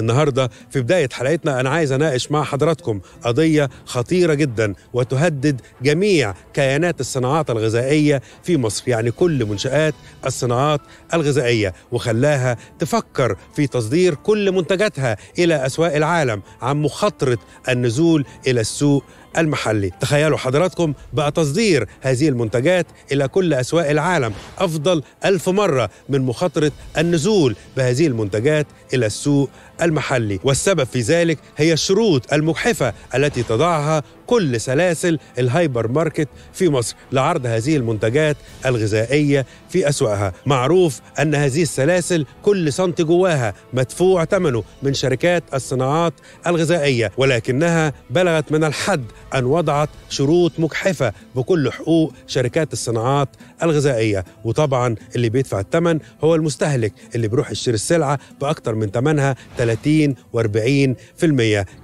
النهارده في بدايه حلقتنا انا عايز اناقش مع حضراتكم قضيه خطيره جدا وتهدد جميع كيانات الصناعات الغذائيه في مصر يعني كل منشات الصناعات الغذائيه وخلاها تفكر في تصدير كل منتجاتها الى اسواق العالم عن مخاطره النزول الى السوق المحلي تخيلوا حضراتكم بقى تصدير هذه المنتجات إلى كل أسواق العالم أفضل ألف مرة من مخاطرة النزول بهذه المنتجات إلى السوق المحلي والسبب في ذلك هي الشروط المجحفة التي تضعها كل سلاسل الهايبر ماركت في مصر لعرض هذه المنتجات الغذائية في أسواقها معروف أن هذه السلاسل كل سنت جواها مدفوع ثمنه من شركات الصناعات الغذائية ولكنها بلغت من الحد أن وضعت شروط مجحفة بكل حقوق شركات الصناعات الغذائية وطبعا اللي بيدفع الثمن هو المستهلك اللي بيروح يشتري السلعة بأكثر من ثمنها 30 و40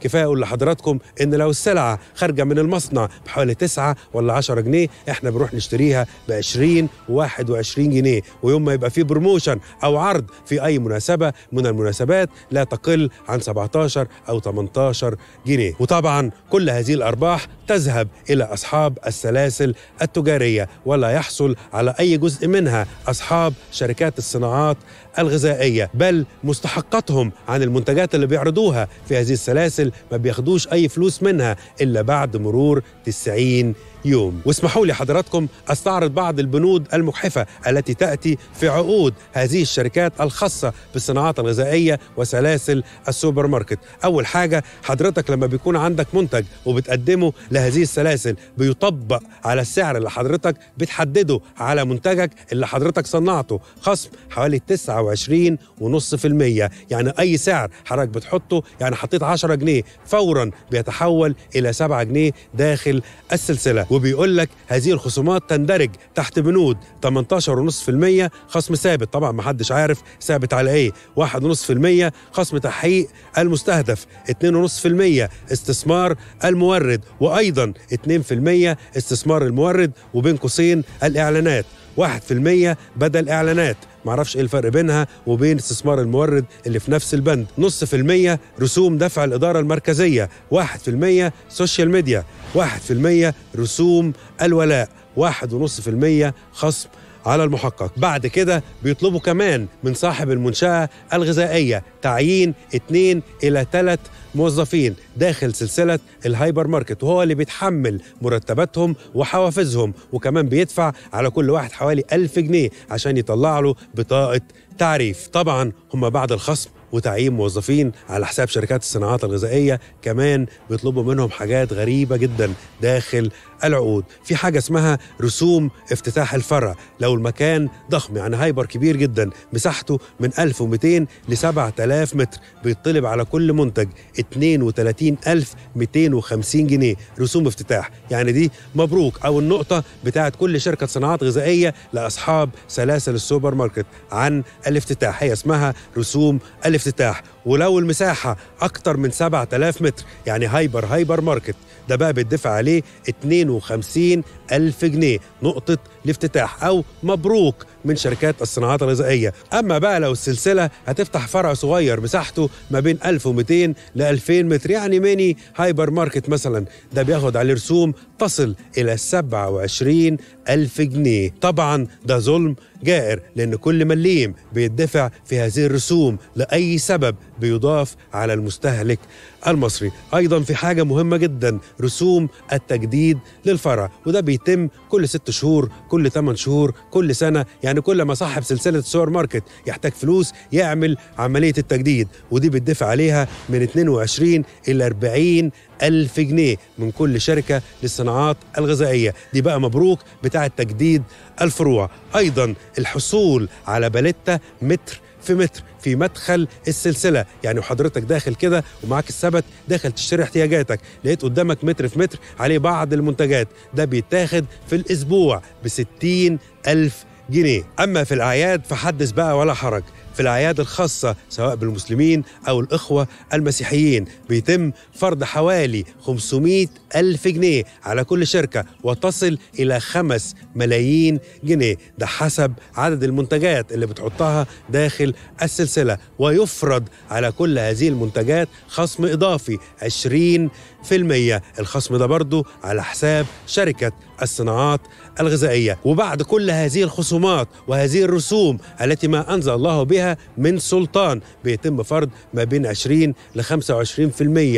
كفايه اقول لحضراتكم ان لو السلعه خارجه من المصنع بحوالي 9 ولا 10 جنيه احنا بنروح نشتريها ب 20 و21 جنيه ويوم ما يبقى في بروموشن او عرض في اي مناسبه من المناسبات لا تقل عن 17 او 18 جنيه وطبعا كل هذه الارباح تذهب الى اصحاب السلاسل التجاريه ولا يحصل على اي جزء منها اصحاب شركات الصناعات الغذائيه بل مستحقاتهم عن الم... المنتجات اللي بيعرضوها في هذه السلاسل ما بياخدوش أي فلوس منها إلا بعد مرور 90 يوم واسمحوا لي حضراتكم استعرض بعض البنود المجحفه التي تاتي في عقود هذه الشركات الخاصه بالصناعات الغذائيه وسلاسل السوبر ماركت اول حاجه حضرتك لما بيكون عندك منتج وبتقدمه لهذه السلاسل بيطبق على السعر اللي حضرتك بتحدده على منتجك اللي حضرتك صنعته خصم حوالي 29.5% يعني اي سعر حضرتك بتحطه يعني حطيت 10 جنيه فورا بيتحول الى 7 جنيه داخل السلسله وبيقول لك هذه الخصومات تندرج تحت بنود 18.5% خصم ثابت طبعا ما حدش عارف ثابت على ايه 1.5% خصم تحقيق المستهدف 2.5% استثمار المورد وايضا 2% استثمار المورد وبين قوسين الاعلانات 1% بدل اعلانات معرفش ايه الفرق بينها وبين استثمار المورد اللي في نفس البند نص في المية رسوم دفع الإدارة المركزية واحد في المية سوشيال ميديا واحد في المية رسوم الولاء واحد ونص في المية خصم على المحقق بعد كده بيطلبوا كمان من صاحب المنشأة الغذائية تعيين اتنين إلى ثلاث موظفين داخل سلسلة الهايبر ماركت وهو اللي بيتحمل مرتباتهم وحوافزهم وكمان بيدفع على كل واحد حوالي ألف جنيه عشان يطلع له بطاقة تعريف طبعا هم بعد الخصم وتعيين موظفين على حساب شركات الصناعات الغذائية كمان بيطلبوا منهم حاجات غريبة جدا داخل العقود في حاجة اسمها رسوم افتتاح الفرع لو المكان ضخم يعني هايبر كبير جدا مساحته من 1200 ل 7000 متر بيطلب على كل منتج 32250 جنيه رسوم افتتاح يعني دي مبروك أو النقطة بتاعة كل شركة صناعات غذائية لأصحاب سلاسل السوبر ماركت عن الافتتاح هي اسمها رسوم الافتتاح ولو المساحة أكتر من 7000 متر يعني هايبر هايبر ماركت ده بقى بتدفع عليه 2 250 ألف جنيه نقطة الافتتاح أو مبروك من شركات الصناعات الغذائيه اما بقى لو السلسله هتفتح فرع صغير مساحته ما بين 1200 ل 2000 متر يعني ميني هايبر ماركت مثلا ده بياخد عليه رسوم تصل الى 27 ألف جنيه طبعا ده ظلم جائر لأن كل مليم بيدفع في هذه الرسوم لأي سبب بيضاف على المستهلك المصري أيضا في حاجة مهمة جدا رسوم التجديد للفرع وده بيتم كل ست شهور كل ثمان شهور كل سنة يعني يعني كل ما صاحب سلسله سوبر ماركت يحتاج فلوس يعمل عمليه التجديد ودي بتدفع عليها من 22 الى 40 ألف جنيه من كل شركة للصناعات الغذائية دي بقى مبروك بتاع تجديد الفروع أيضا الحصول على باليتا متر في متر في مدخل السلسله يعني وحضرتك داخل كده ومعاك السبت داخل تشتري احتياجاتك لقيت قدامك متر في متر عليه بعض المنتجات ده بيتاخد في الاسبوع ب 60000 الف جنيه أما في الأعياد فحدث بقى ولا حرج في الأعياد الخاصة سواء بالمسلمين أو الإخوة المسيحيين بيتم فرض حوالي 500 ألف جنيه على كل شركة وتصل إلى 5 ملايين جنيه ده حسب عدد المنتجات اللي بتحطها داخل السلسلة ويفرض على كل هذه المنتجات خصم إضافي 20% الخصم ده برضو على حساب شركة الصناعات الغذائية وبعد كل هذه الخصومات وهذه الرسوم التي ما أنزل الله بها من سلطان بيتم فرض ما بين 20 ل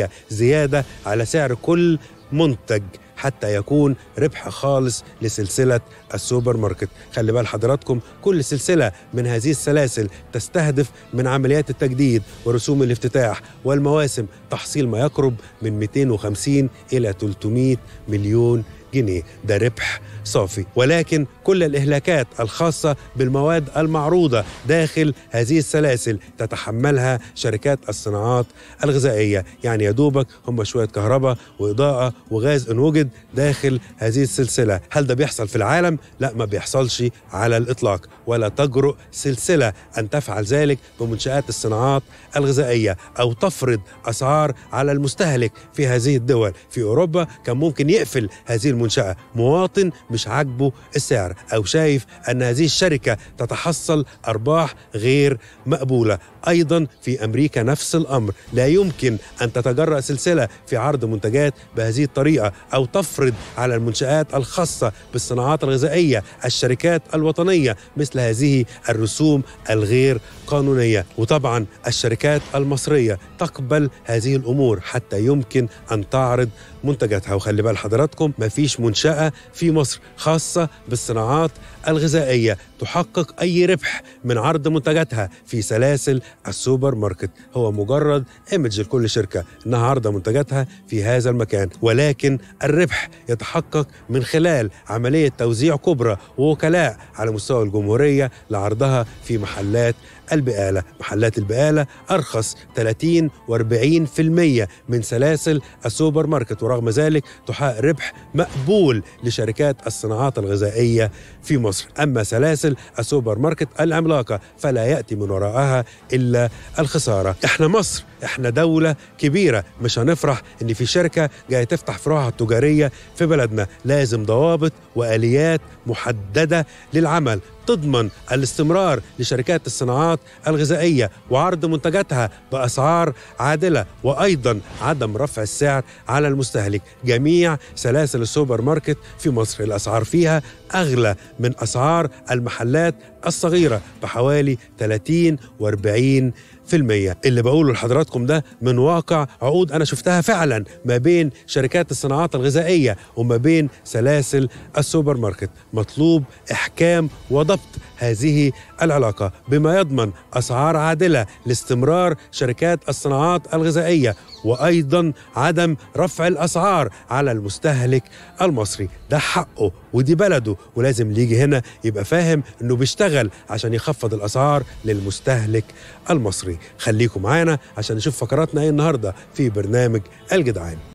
25% زيادة على سعر كل منتج حتى يكون ربح خالص لسلسلة السوبر ماركت خلي بال حضراتكم كل سلسلة من هذه السلاسل تستهدف من عمليات التجديد ورسوم الافتتاح والمواسم تحصيل ما يقرب من 250 إلى 300 مليون جنيه ده ربح صافي ولكن كل الإهلاكات الخاصة بالمواد المعروضة داخل هذه السلاسل تتحملها شركات الصناعات الغذائية يعني يا دوبك هم شوية كهرباء وإضاءة وغاز إن وجد داخل هذه السلسلة هل ده بيحصل في العالم؟ لا ما بيحصلش على الإطلاق ولا تجرؤ سلسلة أن تفعل ذلك بمنشآت الصناعات الغذائية أو تفرض أسعار على المستهلك في هذه الدول في أوروبا كان ممكن يقفل هذه المنشأة مواطن مش عاجبه السعر أو شايف أن هذه الشركة تتحصل أرباح غير مقبولة أيضا في أمريكا نفس الأمر لا يمكن أن تتجرأ سلسلة في عرض منتجات بهذه الطريقة أو تفرض على المنشآت الخاصة بالصناعات الغذائية الشركات الوطنية مثل هذه الرسوم الغير قانونية وطبعا الشركات المصرية تقبل هذه الأمور حتى يمكن أن تعرض منتجاتها وخلي بال حضراتكم مفيش مفيش منشأة في مصر خاصة بالصناعات الغذائية تحقق أي ربح من عرض منتجاتها في سلاسل السوبر ماركت هو مجرد إيمج لكل شركة إنها عارضة منتجاتها في هذا المكان ولكن الربح يتحقق من خلال عملية توزيع كبرى ووكلاء على مستوى الجمهورية لعرضها في محلات البقالة محلات البقالة أرخص 30 و40% من سلاسل السوبر ماركت ورغم ذلك تحقق ربح مقبول لشركات الصناعات الغذائية في مصر أما سلاسل السوبر ماركت العملاقة فلا يأتي من وراءها إلا الخسارة إحنا مصر إحنا دولة كبيرة مش هنفرح إن في شركة جاية تفتح فروعها التجارية في بلدنا لازم ضوابط وآليات محددة للعمل تضمن الاستمرار لشركات الصناعات الغذائيه وعرض منتجاتها باسعار عادله وايضا عدم رفع السعر على المستهلك جميع سلاسل السوبر ماركت في مصر الاسعار فيها أغلى من أسعار المحلات الصغيرة بحوالي 30 و40 في المية اللي بقوله لحضراتكم ده من واقع عقود أنا شفتها فعلا ما بين شركات الصناعات الغذائية وما بين سلاسل السوبر ماركت مطلوب إحكام وضبط هذه العلاقة بما يضمن أسعار عادلة لاستمرار شركات الصناعات الغذائية وأيضا عدم رفع الأسعار على المستهلك المصري ده حقه ودي بلده ولازم اللي يجي هنا يبقى فاهم انه بيشتغل عشان يخفض الاسعار للمستهلك المصري خليكم معانا عشان نشوف فقراتنا ايه النهارده في برنامج الجدعان